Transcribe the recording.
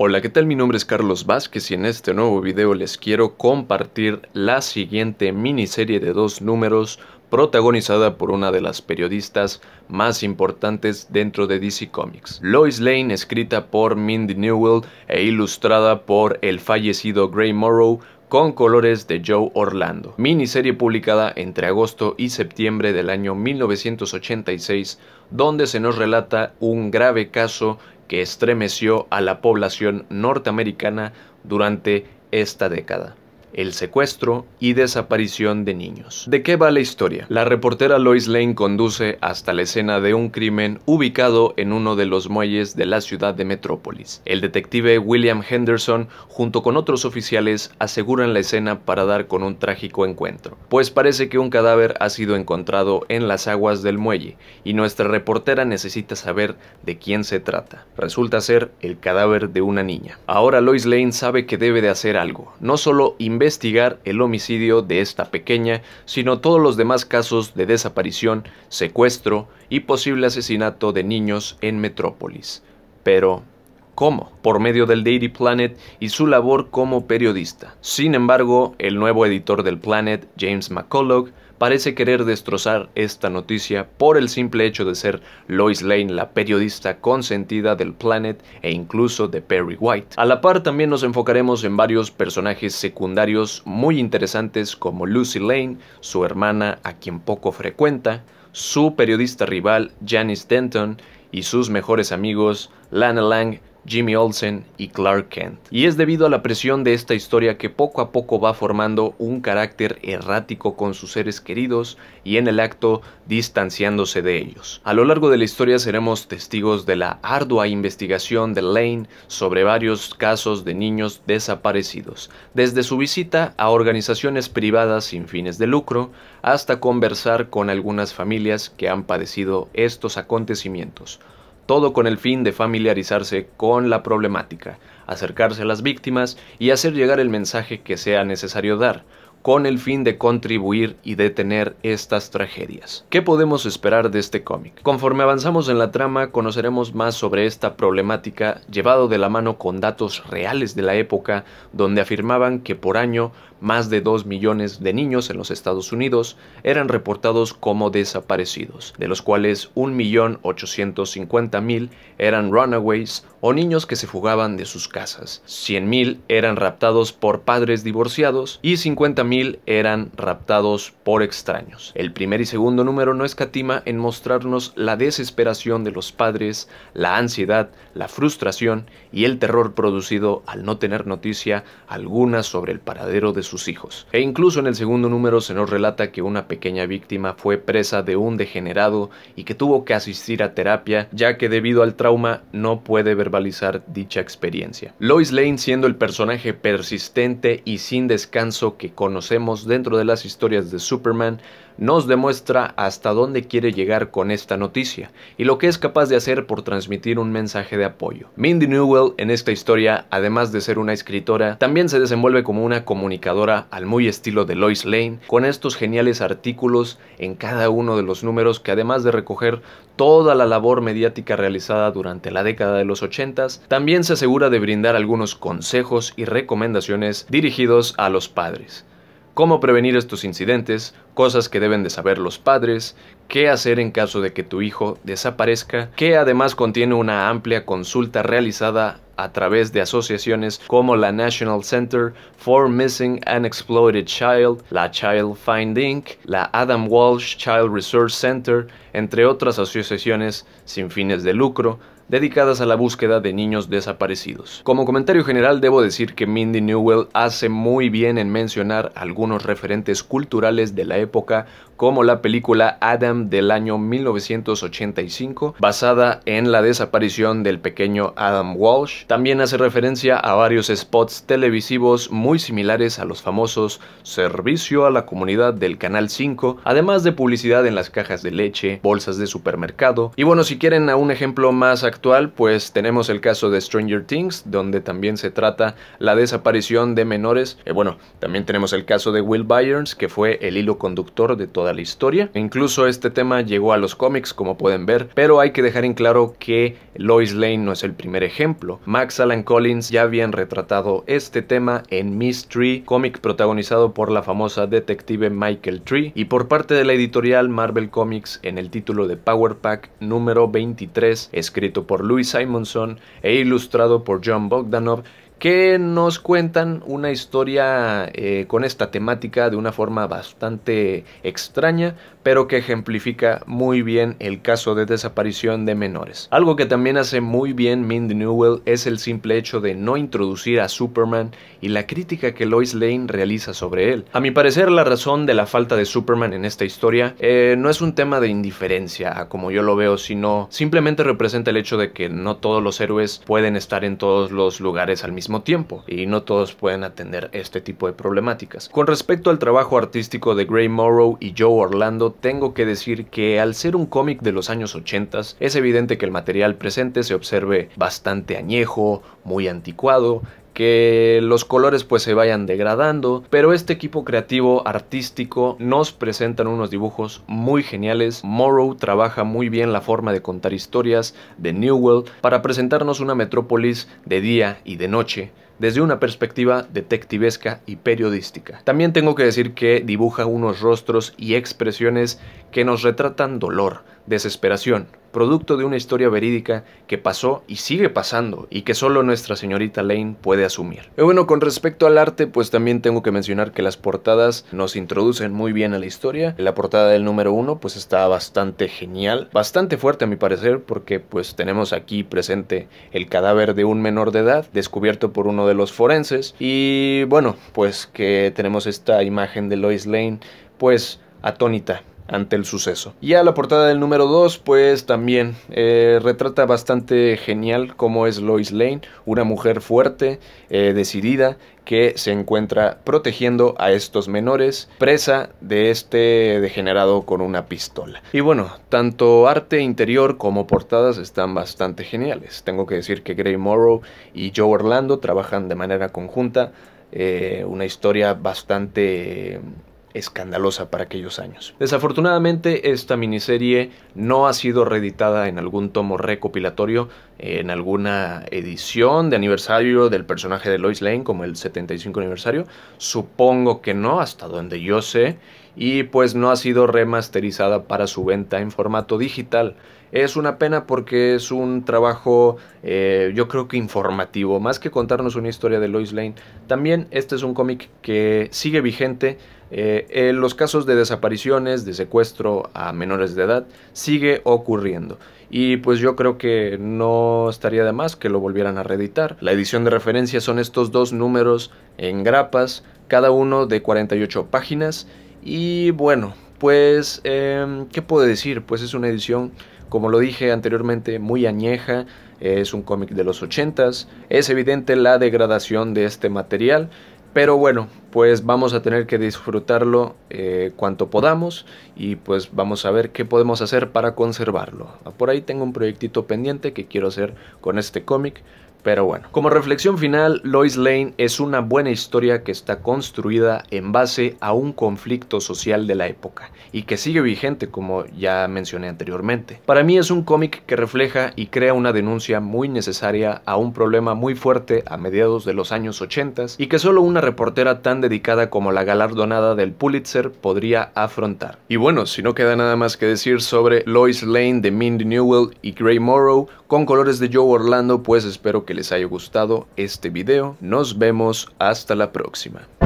Hola, ¿qué tal? Mi nombre es Carlos Vázquez y en este nuevo video les quiero compartir la siguiente miniserie de dos números protagonizada por una de las periodistas más importantes dentro de DC Comics. Lois Lane, escrita por Mindy Newell e ilustrada por el fallecido Gray Morrow, con colores de Joe Orlando, miniserie publicada entre agosto y septiembre del año 1986, donde se nos relata un grave caso que estremeció a la población norteamericana durante esta década el secuestro y desaparición de niños. ¿De qué va la historia? La reportera Lois Lane conduce hasta la escena de un crimen ubicado en uno de los muelles de la ciudad de Metrópolis. El detective William Henderson, junto con otros oficiales, aseguran la escena para dar con un trágico encuentro, pues parece que un cadáver ha sido encontrado en las aguas del muelle y nuestra reportera necesita saber de quién se trata. Resulta ser el cadáver de una niña. Ahora Lois Lane sabe que debe de hacer algo, no solo investigar investigar el homicidio de esta pequeña, sino todos los demás casos de desaparición, secuestro y posible asesinato de niños en Metrópolis. Pero, ¿Cómo? Por medio del Daily Planet y su labor como periodista. Sin embargo, el nuevo editor del Planet, James McCulloch, parece querer destrozar esta noticia por el simple hecho de ser Lois Lane la periodista consentida del Planet e incluso de Perry White. A la par también nos enfocaremos en varios personajes secundarios muy interesantes como Lucy Lane, su hermana a quien poco frecuenta, su periodista rival Janice Denton y sus mejores amigos Lana Lang Jimmy Olsen y Clark Kent. Y es debido a la presión de esta historia que poco a poco va formando un carácter errático con sus seres queridos y en el acto distanciándose de ellos. A lo largo de la historia seremos testigos de la ardua investigación de Lane sobre varios casos de niños desaparecidos, desde su visita a organizaciones privadas sin fines de lucro hasta conversar con algunas familias que han padecido estos acontecimientos todo con el fin de familiarizarse con la problemática, acercarse a las víctimas y hacer llegar el mensaje que sea necesario dar, con el fin de contribuir y detener estas tragedias. ¿Qué podemos esperar de este cómic? Conforme avanzamos en la trama, conoceremos más sobre esta problemática llevado de la mano con datos reales de la época, donde afirmaban que por año más de 2 millones de niños en los Estados Unidos eran reportados como desaparecidos, de los cuales 1.850.000 eran runaways o niños que se fugaban de sus casas, 100.000 eran raptados por padres divorciados y 50.000 eran raptados por extraños. El primer y segundo número no escatima en mostrarnos la desesperación de los padres, la ansiedad, la frustración y el terror producido al no tener noticia alguna sobre el paradero de sus hijos. E incluso en el segundo número se nos relata que una pequeña víctima fue presa de un degenerado y que tuvo que asistir a terapia, ya que debido al trauma no puede verbalizar dicha experiencia. Lois Lane siendo el personaje persistente y sin descanso que conocemos dentro de las historias de Superman, nos demuestra hasta dónde quiere llegar con esta noticia y lo que es capaz de hacer por transmitir un mensaje de apoyo. Mindy Newell en esta historia, además de ser una escritora, también se desenvuelve como una comunicadora al muy estilo de Lois Lane, con estos geniales artículos en cada uno de los números que además de recoger toda la labor mediática realizada durante la década de los 80, también se asegura de brindar algunos consejos y recomendaciones dirigidos a los padres cómo prevenir estos incidentes, cosas que deben de saber los padres, qué hacer en caso de que tu hijo desaparezca, que además contiene una amplia consulta realizada a través de asociaciones como la National Center for Missing and Exploited Child, la Child Finding, la Adam Walsh Child Resource Center, entre otras asociaciones sin fines de lucro, dedicadas a la búsqueda de niños desaparecidos. Como comentario general debo decir que Mindy Newell hace muy bien en mencionar algunos referentes culturales de la época como la película Adam del año 1985, basada en la desaparición del pequeño Adam Walsh. También hace referencia a varios spots televisivos muy similares a los famosos Servicio a la Comunidad del Canal 5, además de publicidad en las cajas de leche, bolsas de supermercado. Y bueno, si quieren a un ejemplo más actual, pues tenemos el caso de Stranger Things, donde también se trata la desaparición de menores. Eh, bueno, también tenemos el caso de Will Byers, que fue el hilo conductor de toda la historia. E incluso este tema llegó a los cómics, como pueden ver, pero hay que dejar en claro que Lois Lane no es el primer ejemplo. Max Alan Collins ya habían retratado este tema en Mystery, Tree, cómic protagonizado por la famosa detective Michael Tree, y por parte de la editorial Marvel Comics en el título de Power Pack número 23, escrito por por Louis Simonson e ilustrado por John Bogdanov, que nos cuentan una historia eh, con esta temática de una forma bastante extraña, pero que ejemplifica muy bien el caso de desaparición de menores. Algo que también hace muy bien Mindy Newell es el simple hecho de no introducir a Superman y la crítica que Lois Lane realiza sobre él. A mi parecer, la razón de la falta de Superman en esta historia eh, no es un tema de indiferencia, a como yo lo veo, sino simplemente representa el hecho de que no todos los héroes pueden estar en todos los lugares al mismo tiempo, y no todos pueden atender este tipo de problemáticas. Con respecto al trabajo artístico de Gray Morrow y Joe Orlando, tengo que decir que al ser un cómic de los años 80, es evidente que el material presente se observe bastante añejo, muy anticuado que los colores pues se vayan degradando, pero este equipo creativo artístico nos presentan unos dibujos muy geniales. Morrow trabaja muy bien la forma de contar historias de New World. para presentarnos una metrópolis de día y de noche desde una perspectiva detectivesca y periodística. También tengo que decir que dibuja unos rostros y expresiones que nos retratan dolor, desesperación, producto de una historia verídica que pasó y sigue pasando y que solo nuestra señorita Lane puede asumir. Y bueno, con respecto al arte, pues también tengo que mencionar que las portadas nos introducen muy bien a la historia. La portada del número uno pues está bastante genial, bastante fuerte a mi parecer porque pues tenemos aquí presente el cadáver de un menor de edad descubierto por uno de los forenses. Y bueno, pues que tenemos esta imagen de Lois Lane, pues atónita ante el suceso. Y a la portada del número 2, pues también eh, retrata bastante genial cómo es Lois Lane, una mujer fuerte, eh, decidida, que se encuentra protegiendo a estos menores, presa de este degenerado con una pistola. Y bueno, tanto arte interior como portadas están bastante geniales. Tengo que decir que Gray Morrow y Joe Orlando trabajan de manera conjunta eh, una historia bastante escandalosa para aquellos años. Desafortunadamente, esta miniserie no ha sido reeditada en algún tomo recopilatorio, en alguna edición de aniversario del personaje de Lois Lane, como el 75 aniversario. Supongo que no, hasta donde yo sé. Y pues no ha sido remasterizada para su venta en formato digital. Es una pena porque es un trabajo, eh, yo creo que informativo. Más que contarnos una historia de Lois Lane, también este es un cómic que sigue vigente. Eh, en los casos de desapariciones, de secuestro a menores de edad, sigue ocurriendo y pues yo creo que no estaría de más que lo volvieran a reeditar. La edición de referencia son estos dos números en grapas, cada uno de 48 páginas y bueno, pues, em, ¿qué puedo decir? Pues es una edición, como lo dije anteriormente, muy añeja, es un cómic de los 80s, es evidente la degradación de este material, pero bueno, pues vamos a tener que disfrutarlo eh, cuanto podamos y pues vamos a ver qué podemos hacer para conservarlo. Por ahí tengo un proyectito pendiente que quiero hacer con este cómic, pero bueno, como reflexión final, Lois Lane es una buena historia que está construida en base a un conflicto social de la época y que sigue vigente como ya mencioné anteriormente. Para mí es un cómic que refleja y crea una denuncia muy necesaria a un problema muy fuerte a mediados de los años 80 y que solo una reportera tan dedicada como la galardonada del Pulitzer podría afrontar. Y bueno, si no queda nada más que decir sobre Lois Lane de Mindy Newell y Gray Morrow con colores de Joe Orlando, pues espero que que les haya gustado este video. Nos vemos hasta la próxima.